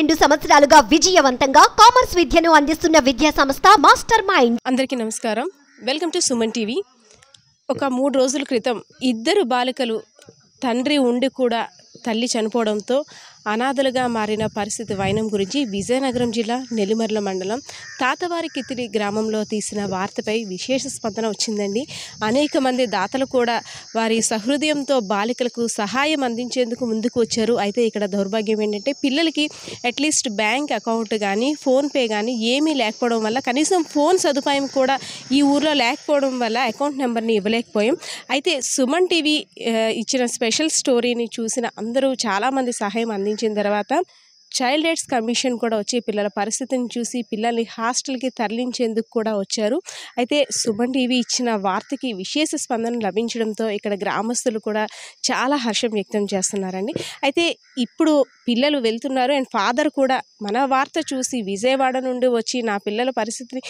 రెండు సంవత్సరాలుగా విజయవంతంగా కామర్స్ విద్యను అందిస్తున్న విద్యా సంస్థ మాస్టర్ మైండ్ అందరికీ నమస్కారం వెల్కమ్ టు సుమన్ టీవీ ఒక మూడు రోజుల క్రితం ఇద్దరు బాలికలు తండ్రి ఉండి కూడా తల్లి చనిపోవడంతో అనాథలుగా మారిన పరిస్థితి వైనం గురించి విజయనగరం జిల్లా నెల్లిమర్ల మండలం తాతవారి కిత్తిరి గ్రామంలో తీసిన వార్తపై విశేష స్పందన వచ్చిందండి అనేక మంది దాతలు కూడా వారి సహృదయంతో బాలికలకు సహాయం అందించేందుకు ముందుకు వచ్చారు అయితే ఇక్కడ దౌర్భాగ్యం ఏంటంటే పిల్లలకి అట్లీస్ట్ బ్యాంక్ అకౌంట్ కానీ ఫోన్పే కానీ ఏమీ లేకపోవడం వల్ల కనీసం ఫోన్ సదుపాయం కూడా ఈ ఊర్లో లేకపోవడం వల్ల అకౌంట్ నెంబర్ని ఇవ్వలేకపోయాం అయితే సుమన్ టీవీ ఇచ్చిన స్పెషల్ స్టోరీని చూసిన అందరూ చాలామంది సహాయం అంది అందించిన తర్వాత చైల్డ్ రైట్స్ కమిషన్ కూడా వచ్చి పిల్లల పరిస్థితిని చూసి పిల్లల్ని హాస్టల్కి తరలించేందుకు కూడా వచ్చారు అయితే సుమన్ టీవీ ఇచ్చిన వార్తకి విశేష స్పందన లభించడంతో ఇక్కడ గ్రామస్తులు కూడా చాలా హర్షం వ్యక్తం చేస్తున్నారండి అయితే ఇప్పుడు పిల్లలు వెళ్తున్నారు అండ్ ఫాదర్ కూడా మన వార్త చూసి విజయవాడ నుండి వచ్చి నా పిల్లల పరిస్థితిని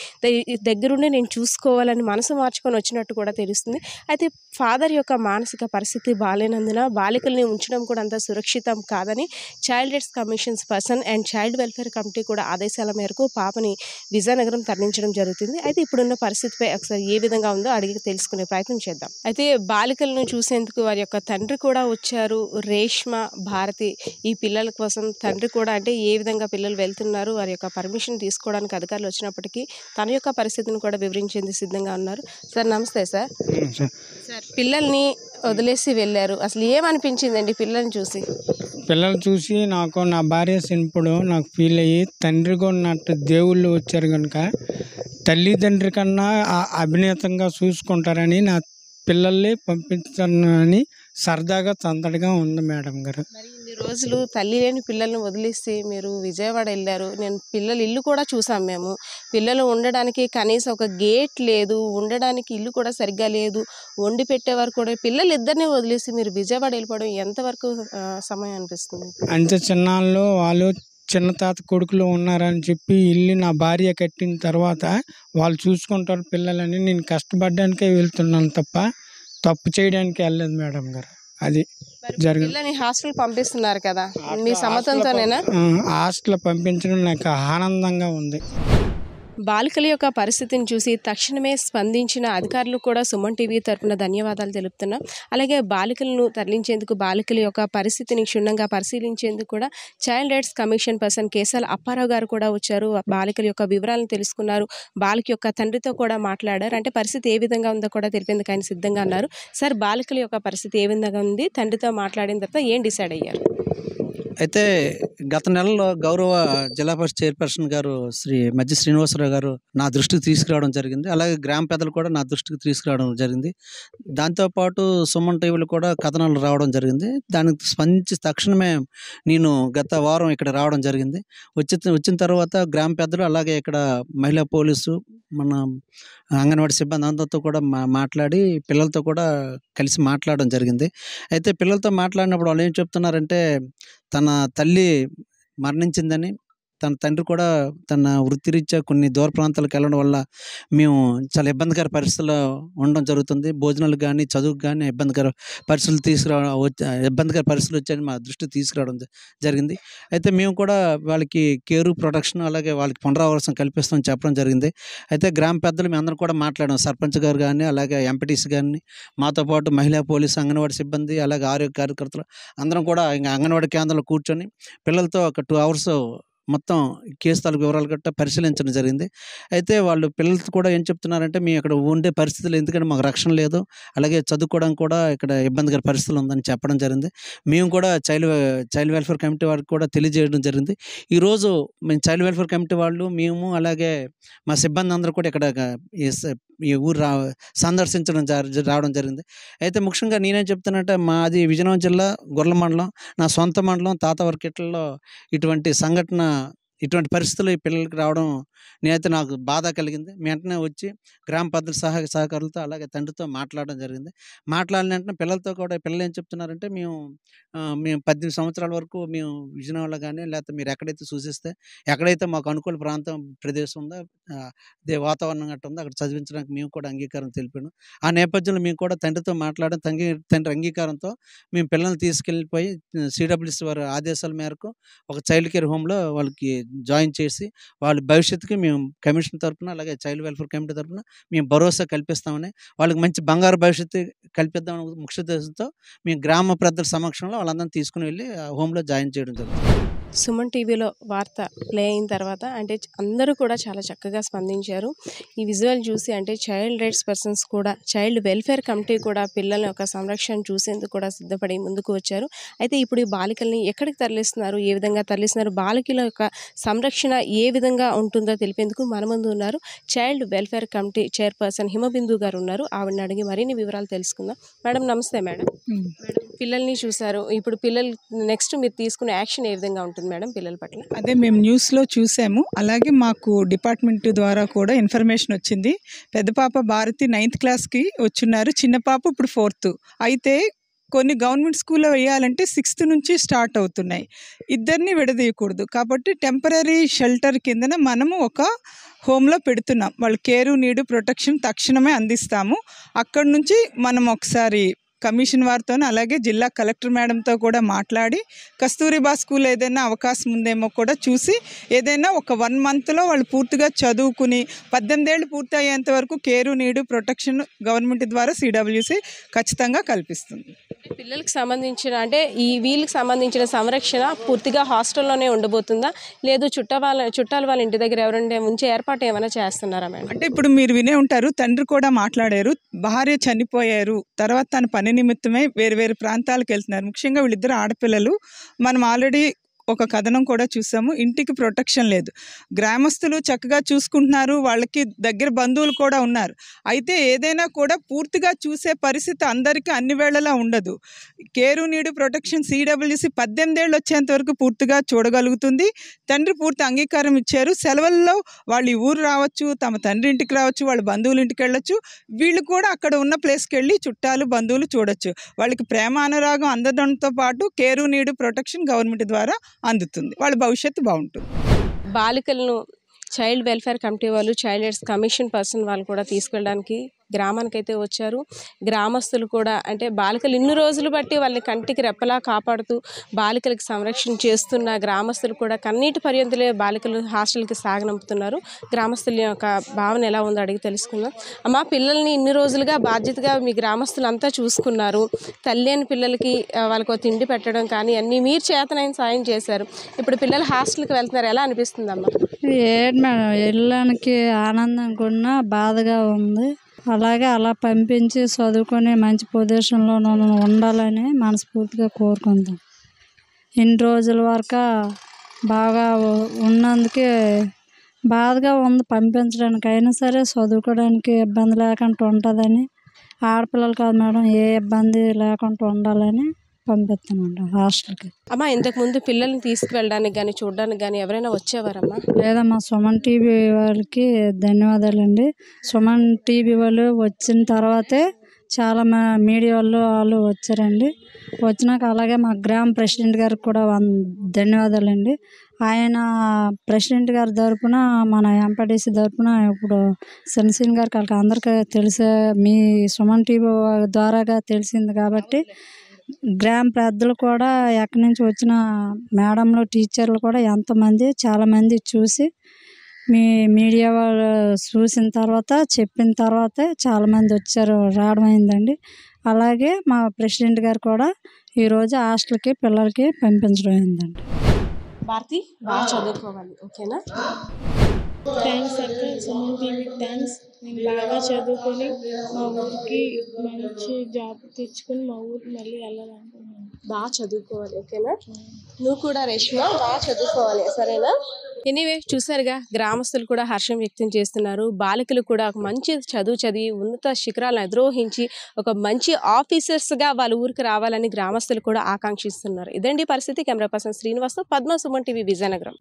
దగ్గరుండి నేను చూసుకోవాలని మనసు మార్చుకొని వచ్చినట్టు కూడా తెలుస్తుంది అయితే ఫాదర్ యొక్క మానసిక పరిస్థితి బాగాలేనందున బాలికల్ని ఉంచడం కూడా అంత సురక్షితం కాదని child rights commissions person and child welfare committee కూడా ఆదేశాల మేరకు పాపని విజయనగరం తరలించడం జరుగుతుంది అయితే ఇప్పుడున్న పరిస్థితిపై ఒకసారి ఏ విధంగా ఉందో అడిగి తెలుసుకునే ప్రయత్నం చేద్దాం అయితే బాలికలను చూసేందుకు వారి యొక్క తండ్రి కూడా వచ్చారు రేష్మ భారతి ఈ పిల్లల కోసం తండ్రి కూడా అంటే ఏ విధంగా పిల్లలు వెళ్తున్నారు వారి యొక్క పర్మిషన్ తీసుకోవడానికి అధికారులు వచ్చినప్పటికీ తన యొక్క పరిస్థితిని కూడా వివరించేందుకు సిద్ధంగా ఉన్నారు సార్ నమస్తే సార్ సార్ పిల్లల్ని వదిలేసి వెళ్ళారు అసలు ఏమనిపించిందండి పిల్లల్ని చూసి పిల్లలు చూసి నాకు నా భార్య చనిపోవడం నాకు ఫీల్ అయ్యి తండ్రిగా ఉన్నట్టు దేవుళ్ళు వచ్చారు కనుక తల్లిదండ్రి కన్నా అభినేతంగా చూసుకుంటారని నా పిల్లల్ని పంపించాలని సరదాగా సందడిగా ఉంది మేడం గారు రోజులు తల్లి లేని పిల్లల్ని వదిలేసి మీరు విజయవాడ వెళ్ళారు నేను పిల్లల ఇల్లు కూడా చూసాం మేము పిల్లలు ఉండడానికి కనీసం ఒక గేట్ లేదు ఉండడానికి ఇల్లు కూడా సరిగ్గా లేదు వండి పెట్టేవారు కూడా పిల్లలు ఇద్దరిని వదిలేసి మీరు విజయవాడ వెళ్ళిపోవడం ఎంతవరకు సమయం అనిపిస్తుంది అంతే చిన్నాళ్ళు వాళ్ళు చిన్న తాత కొడుకులు ఉన్నారని చెప్పి ఇల్లు నా భార్య కట్టిన తర్వాత వాళ్ళు చూసుకుంటారు పిల్లలని నేను కష్టపడడానికే వెళ్తున్నాను తప్ప తప్పు చేయడానికి వెళ్ళలేదు మేడం గారు అది జరిగింది హాస్టల్ పంపిస్తున్నారు కదా మీ సమతంతోనేనా హాస్టల్ పంపించడం నాకు ఆనందంగా ఉంది బాలికల యొక్క పరిస్థితిని చూసి తక్షణమే స్పందించిన అధికారులు కూడా సుమన్ టీవీ తరఫున ధన్యవాదాలు తెలుపుతున్నాం అలాగే బాలికలను తరలించేందుకు బాలికల యొక్క పరిస్థితిని క్షుణ్ణంగా పరిశీలించేందుకు కూడా child rights commission person Kesali Apparao గారు కూడా వచ్చారు బాలికల యొక్క వివరాలను తెలుసుకున్నారు బాలిక యొక్క తండ్రితో కూడా మాట్లాడారు అంటే పరిస్థితి ఏ విధంగా ఉందో కూడా తెలిపేందుకు ఆయన సిద్ధంగా అన్నారు సార్ బాలికల యొక్క పరిస్థితి ఏ విధంగా ఉంది తండ్రితో మాట్లాడిన తర్వాత ఏం డిసైడ్ అయ్యారు అయితే గత నెలలో గౌరవ జిల్లా పరిషత్ చైర్పర్సన్ గారు శ్రీ మధ్య శ్రీనివాసరావు గారు నా దృష్టికి తీసుకురావడం జరిగింది అలాగే గ్రామ పెద్దలు కూడా నా దృష్టికి తీసుకురావడం జరిగింది దాంతోపాటు సుమన్ టీవీలు కూడా కథనాలు రావడం జరిగింది దానికి స్పందించి తక్షణమే నేను గత వారం ఇక్కడ రావడం జరిగింది వచ్చి వచ్చిన తర్వాత గ్రామ పెద్దలు అలాగే ఇక్కడ మహిళా పోలీసు మన అంగన్వాడి సిబ్బంది అందరితో కూడా మా మాట్లాడి పిల్లలతో కూడా కలిసి మాట్లాడడం జరిగింది అయితే పిల్లలతో మాట్లాడినప్పుడు వాళ్ళు ఏం చెప్తున్నారంటే తన తల్లి మరణించిందని తన తండ్రి కూడా తన వృత్తిరీత్యా కొన్ని దూర ప్రాంతాలకు వెళ్ళడం వల్ల మేము చాలా ఇబ్బందికర పరిస్థితుల్లో ఉండడం జరుగుతుంది భోజనాలు కానీ చదువుకు కానీ ఇబ్బందికర పరిస్థితులు తీసుకురావడం ఇబ్బందికర పరిస్థితులు వచ్చాయని మా దృష్టి తీసుకురావడం జరిగింది అయితే మేము కూడా వాళ్ళకి కేరు ప్రొటెక్షన్ అలాగే వాళ్ళకి పునరావాసం కల్పిస్తామని చెప్పడం జరిగింది అయితే గ్రామ పెద్దలు మేము అందరం కూడా మాట్లాడాం సర్పంచ్ గారు కానీ అలాగే ఎంపీటీసీ కానీ మాతో పాటు మహిళా పోలీసు అంగన్వాడి సిబ్బంది అలాగే ఆరోగ్య కార్యకర్తలు అందరం కూడా ఇంకా అంగన్వాడి కేంద్రంలో కూర్చొని పిల్లలతో ఒక టూ అవర్స్ మొత్తం కేసు తాలూకు వివరాలు గట్టా పరిశీలించడం జరిగింది అయితే వాళ్ళు పిల్లలతో కూడా ఏం చెప్తున్నారంటే మేము ఇక్కడ ఉండే పరిస్థితులు ఎందుకంటే మాకు రక్షణ లేదు అలాగే చదువుకోవడానికి కూడా ఇక్కడ ఇబ్బందికర పరిస్థితులు ఉందని చెప్పడం జరిగింది మేము కూడా చైల్డ్ చైల్డ్ వెల్ఫేర్ కమిటీ వారికి కూడా తెలియజేయడం జరిగింది ఈరోజు మేము చైల్డ్ వెల్ఫేర్ కమిటీ వాళ్ళు మేము అలాగే మా సిబ్బంది అందరూ కూడా ఇక్కడ ఈ ఊరు రా సందర్శించడం రావడం జరిగింది అయితే ముఖ్యంగా నేనేం చెప్తానంటే మాది విజయనగరం జిల్లా గుర్ల మండలం నా సొంత మండలం తాత వర్కెట్లలో ఇటువంటి సంఘటన ఇటువంటి పరిస్థితులు ఈ పిల్లలకి రావడం నేనైతే నాకు బాధ కలిగింది వెంటనే వచ్చి గ్రామ పద్ధతి సహ సహకారులతో అలాగే తండ్రితో మాట్లాడడం జరిగింది మాట్లాడిన వెంటనే పిల్లలతో కూడా పిల్లలు ఏం చెప్తున్నారంటే మేము మేము పద్దెనిమిది సంవత్సరాల వరకు మేము విజయనగరంలో కానీ లేకపోతే మీరు ఎక్కడైతే సూచిస్తే ఎక్కడైతే మాకు అనుకూల ప్రాంతం ప్రదేశం ఉందో అదే వాతావరణం గట్ట ఉందో అక్కడ చదివించడానికి మేము కూడా అంగీకారం తెలిపాను ఆ నేపథ్యంలో మేము కూడా తండ్రితో మాట్లాడడం తంగి తండ్రి అంగీకారంతో మేము పిల్లల్ని తీసుకెళ్ళిపోయి సిడబ్ల్యూసీ వారి ఆదేశాల మేరకు ఒక చైల్డ్ కేర్ హోమ్లో వాళ్ళకి జాయిన్ చేసి వాళ్ళ భవిష్యత్తుకి మేము కమిషన్ తరఫున అలాగే చైల్డ్ వెల్ఫేర్ కమిటీ తరఫున మేము భరోసా కల్పిస్తామని వాళ్ళకి మంచి బంగారు భవిష్యత్తు కల్పిద్దామని ముఖ్యోద్దేశంతో మేము గ్రామ ప్రజల సమక్షంలో వాళ్ళందరినీ తీసుకుని వెళ్ళి హోమ్లో జాయిన్ చేయడం జరుగుతుంది సుమన్ టీవీలో వార్త ప్లే అయిన తర్వాత అంటే అందరూ కూడా చాలా చక్కగా స్పందించారు ఈ విజువల్ చూసి అంటే చైల్డ్ రైట్స్ పర్సన్స్ కూడా చైల్డ్ వెల్ఫేర్ కమిటీ కూడా పిల్లల యొక్క సంరక్షణ చూసేందుకు కూడా సిద్ధపడి ముందుకు వచ్చారు అయితే ఇప్పుడు ఈ బాలికల్ని ఎక్కడికి తరలిస్తున్నారు ఏ విధంగా తరలిస్తున్నారు బాలికల యొక్క సంరక్షణ ఏ విధంగా ఉంటుందో తెలిపేందుకు మన ముందు ఉన్నారు child welfare committee chairperson Himabindu గారు ఉన్నారు ఆవిడని అడిగి మరిన్ని వివరాలు తెలుసుకుందాం మేడం నమస్తే మేడం మేడం పిల్లల్ని చూశారు ఇప్పుడు పిల్లలు నెక్స్ట్ మీరు తీసుకునే యాక్షన్ ఏ విధంగా ఉంటుంది ఉంటుంది మేడం పిల్లల పట్ల అదే మేము న్యూస్లో చూసాము అలాగే మాకు డిపార్ట్మెంట్ ద్వారా కూడా ఇన్ఫర్మేషన్ వచ్చింది పెద్ద పాప భారతి నైన్త్ క్లాస్కి వచ్చున్నారు చిన్న పాప ఇప్పుడు ఫోర్త్ అయితే కొన్ని గవర్నమెంట్ స్కూల్లో వేయాలంటే సిక్స్త్ నుంచి స్టార్ట్ అవుతున్నాయి ఇద్దరిని విడదీయకూడదు కాబట్టి టెంపరీ షెల్టర్ కిందన మనము ఒక హోమ్లో పెడుతున్నాం వాళ్ళు కేరు నీడు ప్రొటెక్షన్ తక్షణమే అందిస్తాము అక్కడి నుంచి మనం ఒకసారి కమిషన్ వారితో అలాగే జిల్లా కలెక్టర్ మేడంతో కూడా మాట్లాడి కస్తూరిబా స్కూల్ ఏదైనా అవకాశం ఉందేమో కూడా చూసి ఏదైనా ఒక వన్ మంత్లో వాళ్ళు పూర్తిగా చదువుకుని పద్దెనిమిది ఏళ్ళు పూర్తి అయ్యేంత వరకు కేరు నీడు ప్రొటెక్షన్ గవర్నమెంట్ ద్వారా సిడబ్ల్యూసి ఖచ్చితంగా కల్పిస్తుంది పిల్లలకు సంబంధించిన అంటే ఈ వీళ్ళకి సంబంధించిన సంరక్షణ పూర్తిగా హాస్టల్లోనే ఉండబోతుందా లేదు వాళ్ళ చుట్టాల వాళ్ళ ఇంటి దగ్గర ఎవరంటే ఉంచే ఏర్పాటు ఏమైనా చేస్తున్నారా మేడం అంటే ఇప్పుడు మీరు వినే ఉంటారు తండ్రి కూడా మాట్లాడారు భార్య చనిపోయారు తర్వాత తన పని పని నిమిత్తమే వేరు వేరు ప్రాంతాలకు వెళ్తున్నారు ముఖ్యంగా వీళ్ళిద్దరు ఆడపిల్లలు మనం ఆల్రెడీ ఒక కథనం కూడా చూసాము ఇంటికి ప్రొటెక్షన్ లేదు గ్రామస్తులు చక్కగా చూసుకుంటున్నారు వాళ్ళకి దగ్గర బంధువులు కూడా ఉన్నారు అయితే ఏదైనా కూడా పూర్తిగా చూసే పరిస్థితి అందరికీ అన్ని వేళలా ఉండదు కేరు నీడు ప్రొటెక్షన్ సిడబ్ల్యూసి పద్దెనిమిదేళ్ళు వచ్చేంత వరకు పూర్తిగా చూడగలుగుతుంది తండ్రి పూర్తి అంగీకారం ఇచ్చారు సెలవుల్లో వాళ్ళు ఊరు రావచ్చు తమ తండ్రి ఇంటికి రావచ్చు వాళ్ళ బంధువుల ఇంటికి వెళ్ళొచ్చు వీళ్ళు కూడా అక్కడ ఉన్న ప్లేస్కి వెళ్ళి చుట్టాలు బంధువులు చూడొచ్చు వాళ్ళకి ప్రేమ అనురాగం అందడంతో పాటు కేరు నీడు ప్రొటెక్షన్ గవర్నమెంట్ ద్వారా అందుతుంది వాళ్ళ భవిష్యత్తు బాగుంటుంది బాలికలను చైల్డ్ వెల్ఫేర్ కమిటీ వాళ్ళు చైల్డ్ కమిషన్ పర్సన్ వాళ్ళు కూడా తీసుకెళ్ళడానికి గ్రామానికైతే వచ్చారు గ్రామస్తులు కూడా అంటే బాలికలు ఇన్ని రోజులు బట్టి వాళ్ళని కంటికి రెప్పలా కాపాడుతూ బాలికలకు సంరక్షణ చేస్తున్న గ్రామస్తులు కూడా కన్నీటి పర్యంతులే బాలికలు హాస్టల్కి సాగనంపుతున్నారు గ్రామస్తుల యొక్క భావన ఎలా ఉందో అడిగి తెలుసుకుందాం అమ్మ పిల్లల్ని ఇన్ని రోజులుగా బాధ్యతగా మీ గ్రామస్తులంతా చూసుకున్నారు తల్లి అని పిల్లలకి వాళ్ళకు తిండి పెట్టడం కానీ అన్నీ మీరు చేతనైన సాయం చేశారు ఇప్పుడు పిల్లలు హాస్టల్కి వెళ్తున్నారు ఎలా అనిపిస్తుంది అమ్మ ఏంటి మేడం వెళ్ళడానికి ఆనందం కూడా బాధగా ఉంది అలాగే అలా పంపించి చదువుకుని మంచి పొజిషన్లో నన్ను ఉండాలని మనస్ఫూర్తిగా కోరుకుందాం ఇన్ని రోజుల వరకు బాగా ఉన్నందుకే బాధగా ఉంది పంపించడానికి అయినా సరే చదువుకోవడానికి ఇబ్బంది లేకుండా ఉంటుందని ఆడపిల్లలు కాదు మేడం ఏ ఇబ్బంది లేకుండా ఉండాలని పంపిస్తున్నాం హాస్టల్కి అమ్మా ఇంతకుముందు పిల్లల్ని తీసుకువెళ్ళడానికి కానీ చూడడానికి కానీ ఎవరైనా వచ్చేవారమ్మా లేదమ్మా సుమన్ టీవీ వాళ్ళకి ధన్యవాదాలండి సుమన్ టీవీ వాళ్ళు వచ్చిన తర్వాతే చాలా మా మీడియా వాళ్ళు వాళ్ళు వచ్చారండి వచ్చినాక అలాగే మా గ్రామ ప్రెసిడెంట్ గారికి కూడా ధన్యవాదాలండి ఆయన ప్రెసిడెంట్ గారి తరపున మన ఎంపీడీసీ తరపున ఇప్పుడు సన్సీన్ గారికి వాళ్ళకి అందరికీ తెలిసే మీ సుమన్ టీవీ ద్వారాగా తెలిసింది కాబట్టి గ్రామ పెద్దలు కూడా ఎక్కడి నుంచి వచ్చిన మేడంలు టీచర్లు కూడా ఎంతమంది చాలామంది చూసి మీ మీడియా వాళ్ళు చూసిన తర్వాత చెప్పిన తర్వాత చాలామంది వచ్చారు రావడం అయిందండి అలాగే మా ప్రెసిడెంట్ గారు కూడా ఈరోజు హాస్టల్కి పిల్లలకి పంపించడం అయిందండి భారతి బాగా చదువుకోవాలి ఓకేనా థ్యాంక్స్ అక్క సుమన్ టీవీ థ్యాంక్స్ నేను బాగా చదువుకొని మా ఊరికి మంచి జాబ్ తెచ్చుకొని మా ఊరికి మళ్ళీ వెళ్ళాలనుకుంటున్నాను బాగా చదువుకోవాలి ఓకేనా నువ్వు కూడా రేష్మా బాగా చదువుకోవాలి సరేనా ఎనీవే చూసారుగా గ్రామస్తులు కూడా హర్షం వ్యక్తం చేస్తున్నారు బాలికలు కూడా ఒక మంచి చదువు చదివి ఉన్నత శిఖరాలను అధిరోహించి ఒక మంచి ఆఫీసర్స్గా వాళ్ళ ఊరికి రావాలని గ్రామస్తులు కూడా ఆకాంక్షిస్తున్నారు ఇదండి పరిస్థితి కెమెరా పర్సన్ శ్రీనివాస్తో పద్మ సుమన్ టీవీ విజయనగరం